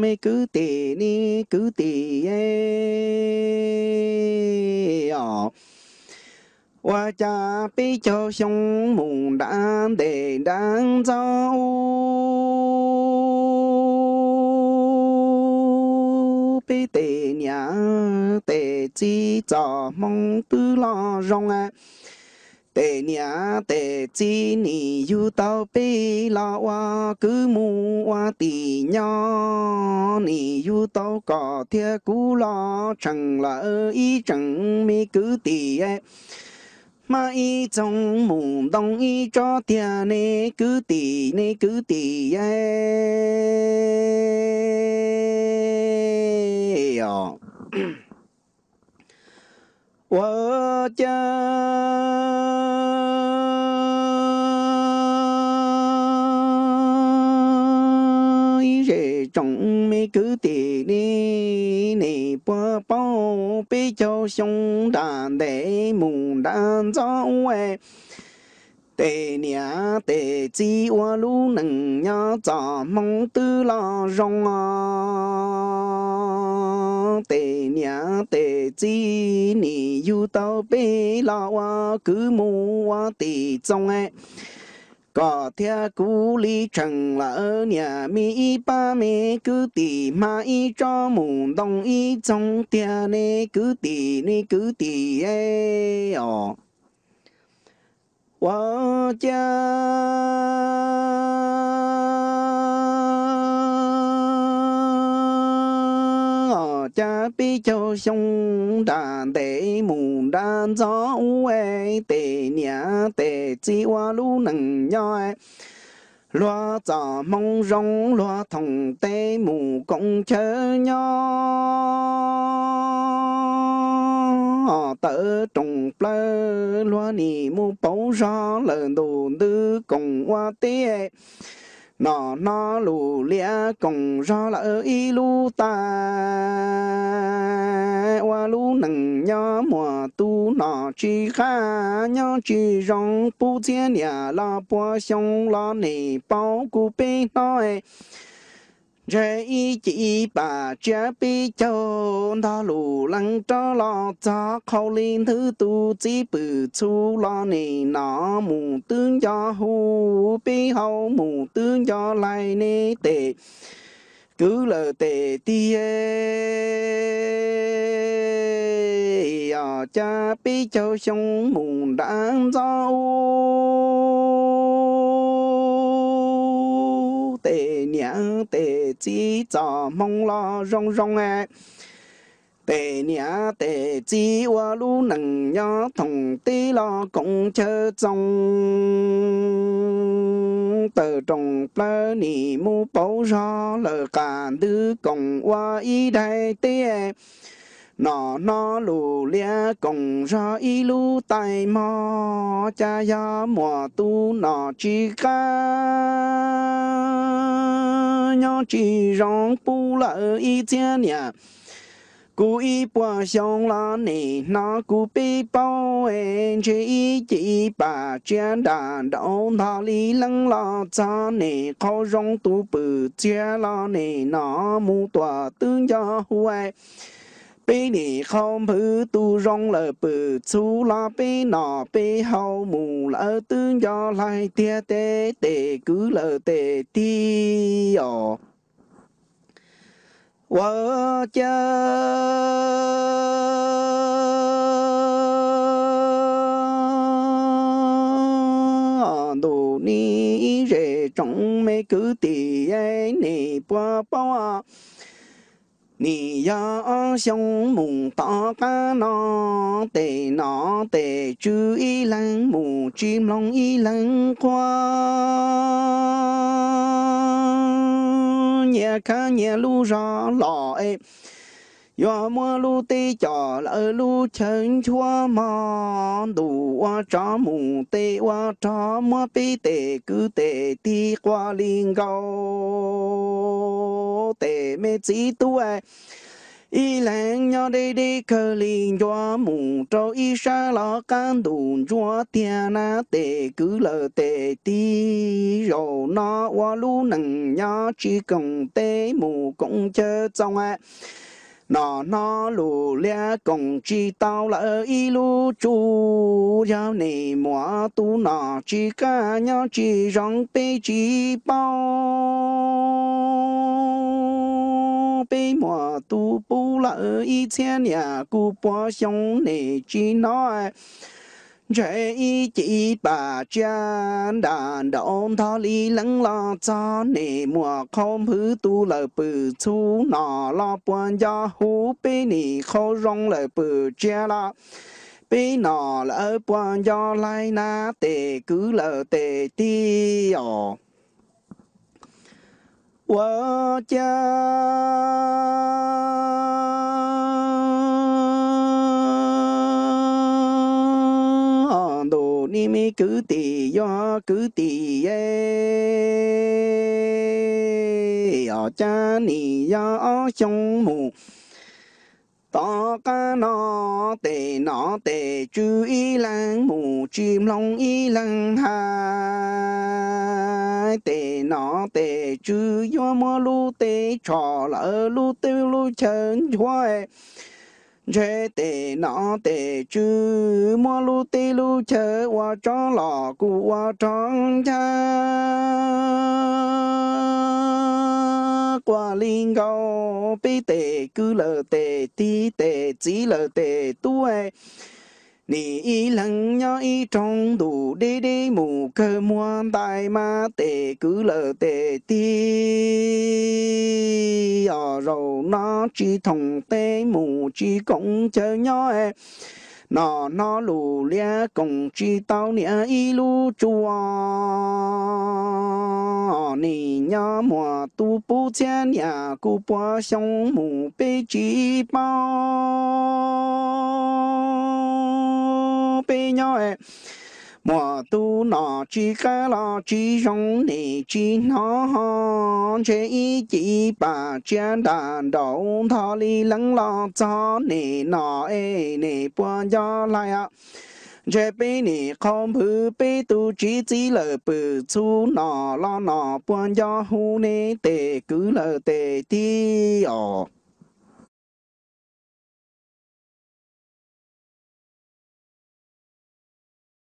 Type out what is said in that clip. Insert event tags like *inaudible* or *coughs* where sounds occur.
me cứ tỉ ni cứ tỉ ê oh. Wa cha bi cho xong mùng đan để đan rau bi tề nhà tề chỉ cho mong tư lo rong à tê nhà tê chi ni yu tao bê la wa cứ mu wa tì nhỏ ni yu tao có thiê cú lo chẳng là ý chẳng mi cứ tì ấy e. mà y trong mù đông ý cho thiê nê cứ tì nê cứ tì ấy e. *coughs* cứ đi 我家一日中没个地里，你不包被叫熊胆的牡丹早哎。tề nhà tề chi hoa lu nừng nhà già mong tư la rong à tề nhà tề 今年又到白老古木地中哎，个天古里长老娘咪把咪个地买张木东一种地呢，个地呢个地哎哦。我家。cha bi cho xong đàn tệ mùng đàn gió uê e tệ nhà tệ chi hoa lu nằng nhoi e. loa cho mong rong loa thòng tê mù công chớ nho tớ trùng plơ loa nì mu bấu gió lợn đồ tư cùng hoa tê e. nó nó lù lia cùng gió là y lu ta chỉ khá nhau chỉ rong bu chia nhà là bùa xong là nề bao cụ bê nói chế ý chỉ bà chế bê châu ta lù lăng cho lo cho khâu lên thứ tu chỉ bự chú lo nề nó mù tương cho hù bê hậu mù tương cho lại nề tệ cứ lờ tệ tiê cha bi châu sông mùng đã rau tề nhãn tề chỉ cho mong lo rong rong ai tề nhà tề chi hoa lu nằng nhó thùng tí lo cũng chơ trong tờ trồng plơ nì mu bấu ro lờ cả đứa cùng hoa y đại tê nó nó lù lia cùng ra y lu tay mò cha ya mùa tu nó chỉ ca nhỏ chỉ rong pu lợ y thiên nhà cú y bùa xong là nè nó cú bị bao em chỉ chỉ bà chiến đàn đâu thà lý lăng là cha nè khó rong tu bự chia là nè nó mu tỏa tương cho huệ bê nì không phứ tu rong lờ bự chú la bê nọ bê hậu mù lỡ tương gió lại tia tê tê cứ lờ tê ti ồ Wơ chơ Đồ ni rể trọng mê cứ tì ấy nì bó bó 你要雄猛大个那得那得注意人母金龙一人过，你看你路上来。要么路得家了路成错嘛，路我扎木得我扎么被得个得地瓜林高。tê mê chí tu y lang nhau đi đi khờ liền cho mù cho y xa lo can đùn cho tiền na tệ cứ lờ tệ ti rồi nó qua lu nằng nhau chỉ công tê mù cũng chớ trong ạ nó nó lù lia công chi tao là y lu chu giao nì mùa tu nó chỉ ca nhau chỉ rong tê chỉ bao 被莫都不了一千年，古波兄你只奈。这一几把战战动他里冷了扎你莫空不都了不出那老半家伙被你好容了不接了。bị nọ lỡ quan do lai na tề cứ lỡ tề tiêu 我家努尼米古地呀古地耶，我家你呀兄母。đó ờ, ca nó tề nó tề chú y lăng mù chim long y lăng hà lai tê nó tê chư yo mô lu tê trò lỡ lu tê lu chân hoài chế tê nó tê chư mô lu tê lu chơ hoa cho lò cụ hoa tròn cha qua linh gò bê tê cứ lờ tê tí tê chỉ lờ tê tuệ 你一人要一中度滴滴木克莫带嘛得古了得滴，要肉那只同得木只公车鸟哎。nó nó lù lia cùng chi tao nia y lu chua nhỏ nì nhỏ mùa tu bố chá nhà cụ bó xong mù bê chí bao bê nhỏ ế e. mùa tu nọ chi cá lọ chi rong nì chi nó ho chế ý chỉ bà chia đàn đầu thọ ly lắng lọ cho nì nọ ê e nì bó gió lại ạ à. 这边你看不被都只只了不出哪哪哪半家户内得够了得的哦。